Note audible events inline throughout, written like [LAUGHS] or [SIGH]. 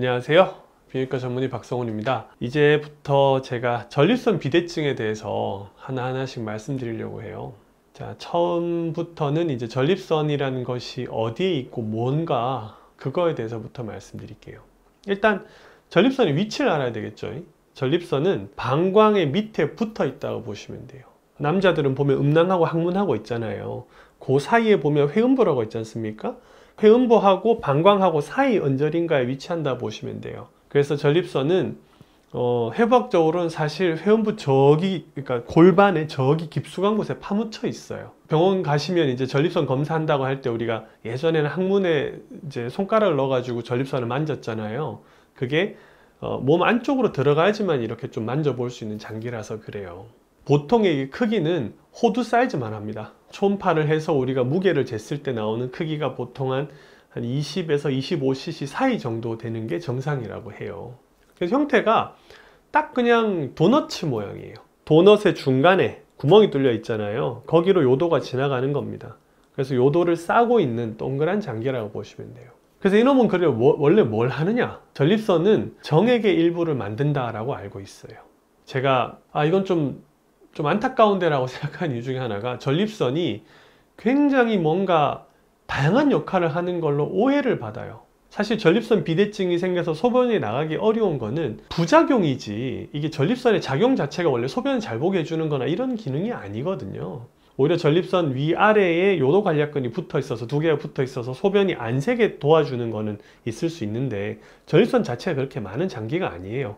안녕하세요. 비뇨기과 전문의 박성훈입니다. 이제부터 제가 전립선 비대증에 대해서 하나하나씩 말씀드리려고 해요. 자, 처음부터는 이제 전립선이라는 것이 어디에 있고 뭔가 그거에 대해서부터 말씀드릴게요. 일단 전립선의 위치를 알아야 되겠죠. 전립선은 방광의 밑에 붙어 있다고 보시면 돼요. 남자들은 보면 음낭하고 항문하고 있잖아요. 그 사이에 보면 회음부라고 있지 않습니까? 회음부하고 방광하고 사이 언저리인가에 위치한다 보시면 돼요. 그래서 전립선은 어, 해부적으로는 사실 회음부 저기 그러니까 골반의 저기 깊숙한 곳에 파묻혀 있어요. 병원 가시면 이제 전립선 검사한다고 할 때 우리가 예전에는 항문에 이제 손가락을 넣어가지고 전립선을 만졌잖아요. 그게 어, 몸 안쪽으로 들어가야지만 이렇게 좀 만져볼 수 있는 장기라서 그래요. 보통의 크기는 호두 사이즈만 합니다. 초음파를 해서 우리가 무게를 쟀을 때 나오는 크기가 보통 한, 20에서 25cc 사이 정도 되는 게 정상이라고 해요. 그래서 형태가 딱 그냥 도넛츠 모양이에요. 도넛의 중간에 구멍이 뚫려 있잖아요. 거기로 요도가 지나가는 겁니다. 그래서 요도를 싸고 있는 동그란 장기라고 보시면 돼요. 그래서 이놈은 그래 원래 뭘 하느냐? 전립선은 정액의 일부를 만든다라고 알고 있어요. 제가 아 이건 좀좀 안타까운데라고 [LAUGHS] 생각하는 이유 중에 하나가 전립선이 굉장히 뭔가 다양한 역할을 하는 걸로 오해를 받아요. 사실 전립선 비대증이 생겨서 소변이 나가기 어려운 거는 부작용이지 이게 전립선의 작용 자체가 원래 소변 을잘 보게 해주는 거나 이런 기능이 아니거든요. 오히려 전립선 위아래에 요도관략근이 붙어 있어서 두 개가 붙어 있어서 소변이 안 새게 도와주는 거는 있을 수 있는데 전립선 자체가 그렇게 많은 장기가 아니에요.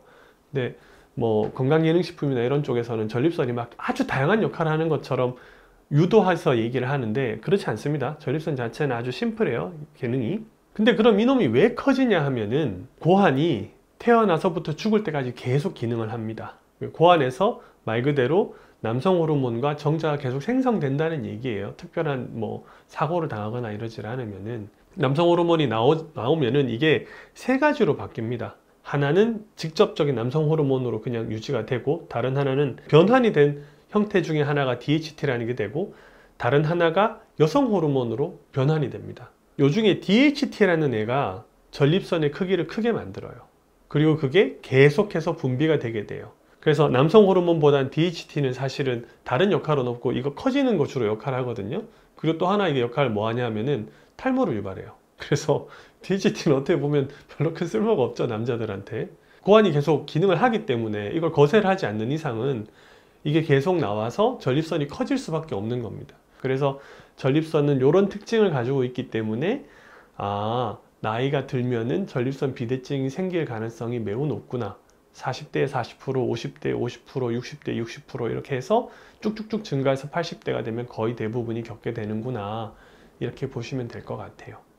근데 뭐 건강기능식품이나 이런 쪽에서는 전립선이 막 아주 다양한 역할을 하는 것처럼 유도해서 얘기를 하는데 그렇지 않습니다. 전립선 자체는 아주 심플해요. 기능이. 근데 그럼 이놈이 왜 커지냐 하면은 고환이 태어나서부터 죽을 때까지 계속 기능을 합니다. 고환에서 말 그대로 남성 호르몬과 정자가 계속 생성된다는 얘기예요. 특별한 뭐 사고를 당하거나 이러질 않으면은 남성 호르몬이 나오, 나오면은 이게 세 가지로 바뀝니다. 하나는 직접적인 남성 호르몬으로 그냥 유지가 되고 다른 하나는 변환이 된 형태 중에 하나가 DHT라는 게 되고 다른 하나가 여성 호르몬으로 변환이 됩니다. 요 중에 DHT라는 애가 전립선의 크기를 크게 만들어요. 그리고 그게 계속해서 분비가 되게 돼요. 그래서 남성 호르몬보단 DHT는 사실은 다른 역할은 없고 이거 커지는 것 주로 역할을 하거든요. 그리고 또 하나 이게 역할을 뭐 하냐면은 탈모를 유발해요. 그래서 DGT는 어떻게 보면 별로 큰 쓸모가 없죠 남자들한테 고환이 계속 기능을 하기 때문에 이걸 거세를 하지 않는 이상은 이게 계속 나와서 전립선이 커질 수밖에 없는 겁니다 그래서 전립선은 이런 특징을 가지고 있기 때문에 아 나이가 들면은 전립선 비대증이 생길 가능성이 매우 높구나 4 0대 40%, 5 0대 50%, 6 0대60% 이렇게 해서 쭉쭉쭉 증가해서 80대가 되면 거의 대부분이 겪게 되는구나 이렇게 보시면 될 것 같아요